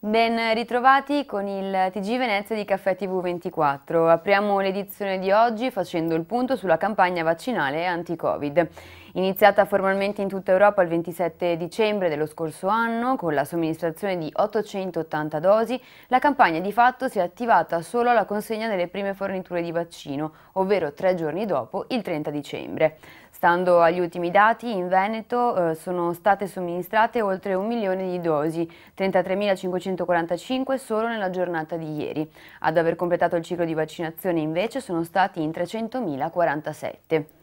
Ben ritrovati con il TG Venezia di Caffè TV24. Apriamo l'edizione di oggi facendo il punto sulla campagna vaccinale anti-Covid iniziata formalmente in tutta Europa il 27 dicembre dello scorso anno con la somministrazione di 880 dosi, la campagna di fatto si è attivata solo alla consegna delle prime forniture di vaccino, ovvero tre giorni dopo, il 30 dicembre. Stando agli ultimi dati, in Veneto eh, sono state somministrate oltre un milione di dosi, 33.545 solo nella giornata di ieri. Ad aver completato il ciclo di vaccinazione invece sono stati in 300.047.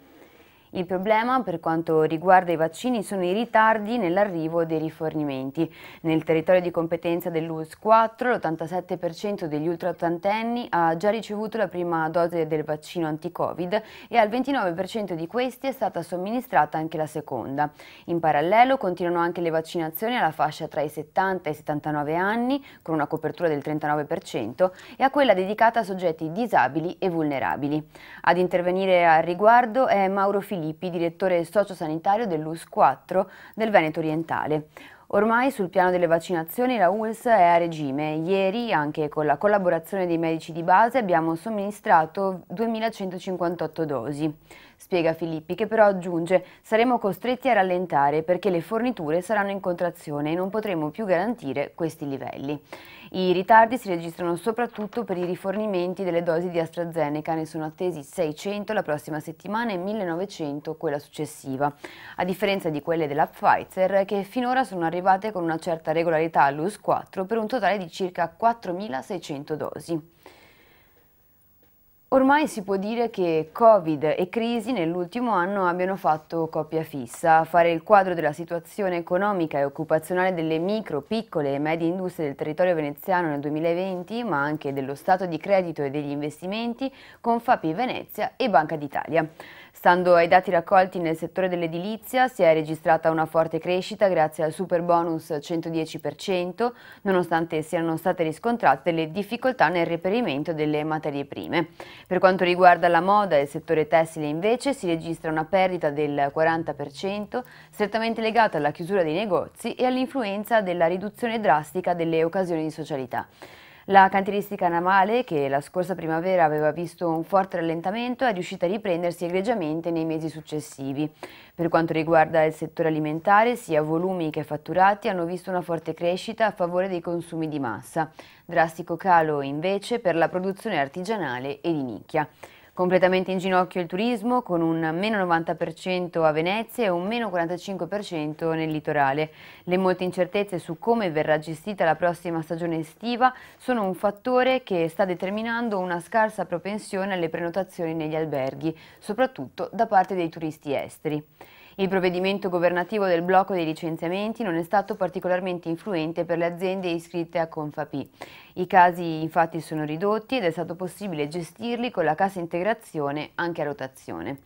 Il problema per quanto riguarda i vaccini sono i ritardi nell'arrivo dei rifornimenti. Nel territorio di competenza dell'US 4 l'87% degli ultraottantenni ha già ricevuto la prima dose del vaccino anti-Covid e al 29% di questi è stata somministrata anche la seconda. In parallelo continuano anche le vaccinazioni alla fascia tra i 70 e i 79 anni con una copertura del 39% e a quella dedicata a soggetti disabili e vulnerabili. Ad intervenire al riguardo è Mauro Filippo Filippi, direttore sociosanitario dell'US4 del Veneto Orientale. Ormai sul piano delle vaccinazioni la ULS è a regime. Ieri, anche con la collaborazione dei medici di base, abbiamo somministrato 2.158 dosi. Spiega Filippi, che però aggiunge saremo costretti a rallentare perché le forniture saranno in contrazione e non potremo più garantire questi livelli. I ritardi si registrano soprattutto per i rifornimenti delle dosi di AstraZeneca, ne sono attesi 600 la prossima settimana e 1900 quella successiva, a differenza di quelle della Pfizer che finora sono arrivate con una certa regolarità all'US4 per un totale di circa 4.600 dosi. Ormai si può dire che Covid e crisi nell'ultimo anno abbiano fatto coppia fissa. A fare il quadro della situazione economica e occupazionale delle micro, piccole e medie industrie del territorio veneziano nel 2020, ma anche dello stato di credito e degli investimenti, con Fapi Venezia e Banca d'Italia. Stando ai dati raccolti nel settore dell'edilizia, si è registrata una forte crescita grazie al super bonus 110%, nonostante siano state riscontrate le difficoltà nel reperimento delle materie prime. Per quanto riguarda la moda e il settore tessile invece si registra una perdita del 40%, strettamente legata alla chiusura dei negozi e all'influenza della riduzione drastica delle occasioni di socialità. La cantieristica navale, che la scorsa primavera aveva visto un forte rallentamento, è riuscita a riprendersi egregiamente nei mesi successivi. Per quanto riguarda il settore alimentare, sia volumi che fatturati hanno visto una forte crescita a favore dei consumi di massa. Drastico calo invece per la produzione artigianale e di nicchia. Completamente in ginocchio il turismo con un meno 90% a Venezia e un meno 45% nel litorale. Le molte incertezze su come verrà gestita la prossima stagione estiva sono un fattore che sta determinando una scarsa propensione alle prenotazioni negli alberghi, soprattutto da parte dei turisti esteri. Il provvedimento governativo del blocco dei licenziamenti non è stato particolarmente influente per le aziende iscritte a Confapi. I casi infatti sono ridotti ed è stato possibile gestirli con la cassa integrazione anche a rotazione.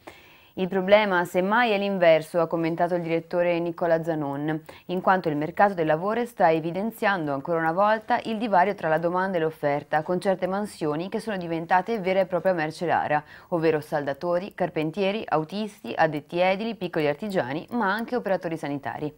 Il problema semmai è l'inverso, ha commentato il direttore Nicola Zanon, in quanto il mercato del lavoro sta evidenziando ancora una volta il divario tra la domanda e l'offerta, con certe mansioni che sono diventate vera e propria merce rara, ovvero saldatori, carpentieri, autisti, addetti edili, piccoli artigiani, ma anche operatori sanitari.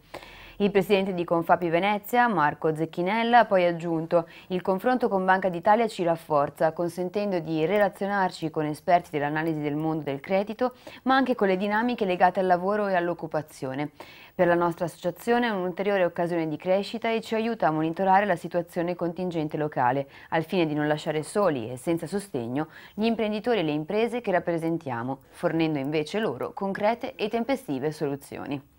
Il presidente di Confapi Venezia, Marco Zecchinella, ha poi aggiunto «Il confronto con Banca d'Italia ci rafforza, consentendo di relazionarci con esperti dell'analisi del mondo del credito, ma anche con le dinamiche legate al lavoro e all'occupazione. Per la nostra associazione è un'ulteriore occasione di crescita e ci aiuta a monitorare la situazione contingente locale, al fine di non lasciare soli e senza sostegno gli imprenditori e le imprese che rappresentiamo, fornendo invece loro concrete e tempestive soluzioni.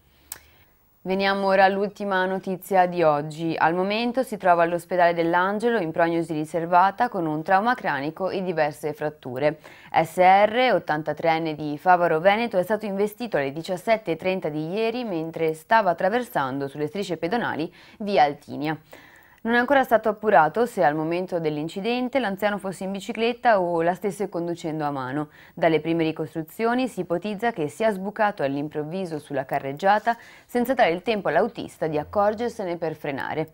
Veniamo ora all'ultima notizia di oggi. Al momento si trova all'ospedale dell'Angelo in prognosi riservata con un trauma cranico e diverse fratture. SR, 83enne di Favaro Veneto, è stato investito alle 17.30 di ieri mentre stava attraversando sulle strisce pedonali via Altinia. Non è ancora stato appurato se al momento dell'incidente l'anziano fosse in bicicletta o la stesse conducendo a mano. Dalle prime ricostruzioni si ipotizza che sia sbucato all'improvviso sulla carreggiata senza dare il tempo all'autista di accorgersene per frenare.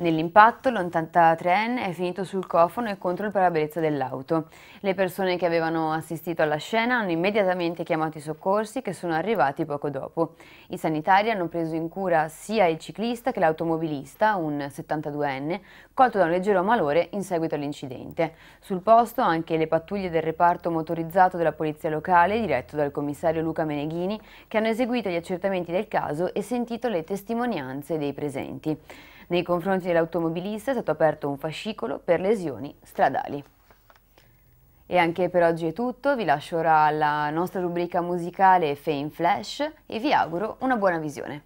Nell'impatto l'83enne è finito sul cofano e contro il parabrezza dell'auto. Le persone che avevano assistito alla scena hanno immediatamente chiamato i soccorsi che sono arrivati poco dopo. I sanitari hanno preso in cura sia il ciclista che l'automobilista, un 72enne, colto da un leggero malore in seguito all'incidente. Sul posto anche le pattuglie del reparto motorizzato della polizia locale, diretto dal commissario Luca Meneghini, che hanno eseguito gli accertamenti del caso e sentito le testimonianze dei presenti. Nei confronti dell'automobilista è stato aperto un fascicolo per lesioni stradali. E anche per oggi è tutto, vi lascio ora alla nostra rubrica musicale Fame Flash e vi auguro una buona visione.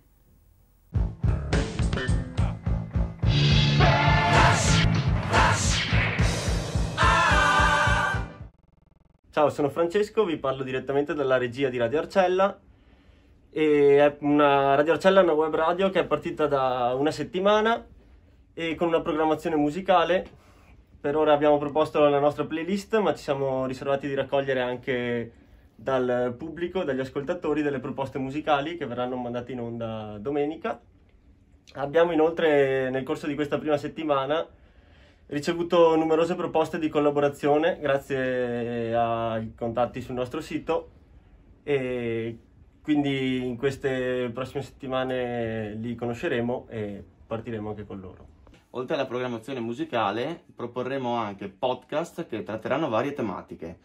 Ciao, sono Francesco, vi parlo direttamente dalla regia di Radio Arcella è una Radio Arcella una web radio che è partita da una settimana e con una programmazione musicale. Per ora abbiamo proposto la nostra playlist, ma ci siamo riservati di raccogliere anche dal pubblico, dagli ascoltatori, delle proposte musicali che verranno mandate in onda domenica. Abbiamo inoltre nel corso di questa prima settimana ricevuto numerose proposte di collaborazione grazie ai contatti sul nostro sito e quindi in queste prossime settimane li conosceremo e partiremo anche con loro. Oltre alla programmazione musicale proporremo anche podcast che tratteranno varie tematiche.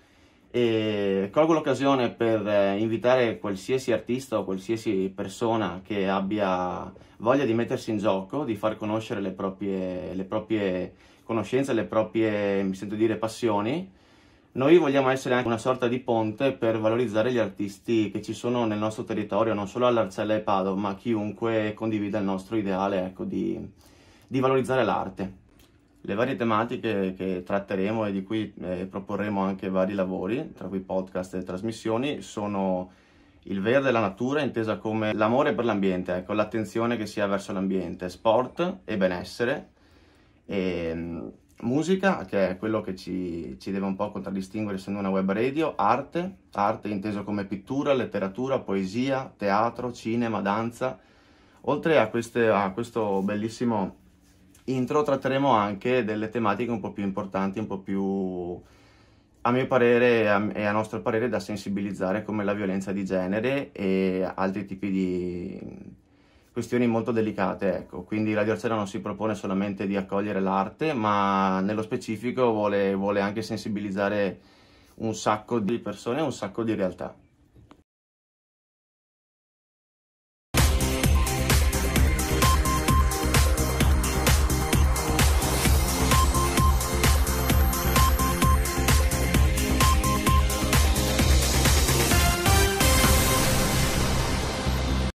E colgo l'occasione per eh, invitare qualsiasi artista o qualsiasi persona che abbia voglia di mettersi in gioco, di far conoscere le proprie, le proprie conoscenze, le proprie, mi sento dire, passioni noi vogliamo essere anche una sorta di ponte per valorizzare gli artisti che ci sono nel nostro territorio, non solo all'Arcella e Padova, ma chiunque condivida il nostro ideale ecco, di, di valorizzare l'arte. Le varie tematiche che tratteremo e di cui eh, proporremo anche vari lavori, tra cui podcast e trasmissioni, sono il verde, e la natura, intesa come l'amore per l'ambiente, ecco, l'attenzione che si ha verso l'ambiente, sport e benessere, e, ehm, musica, che è quello che ci, ci, deve un po' contraddistinguere essendo una web radio, arte, arte inteso come pittura, letteratura, poesia, teatro, cinema, danza. Oltre a, queste, a questo bellissimo intro tratteremo anche delle tematiche un po' più importanti, un po' più a mio parere e a nostro parere da sensibilizzare come la violenza di genere e altri tipi di questioni molto delicate, ecco. quindi Radio Arcera non si propone solamente di accogliere l'arte, ma nello specifico vuole, vuole anche sensibilizzare un sacco di persone, un sacco di realtà.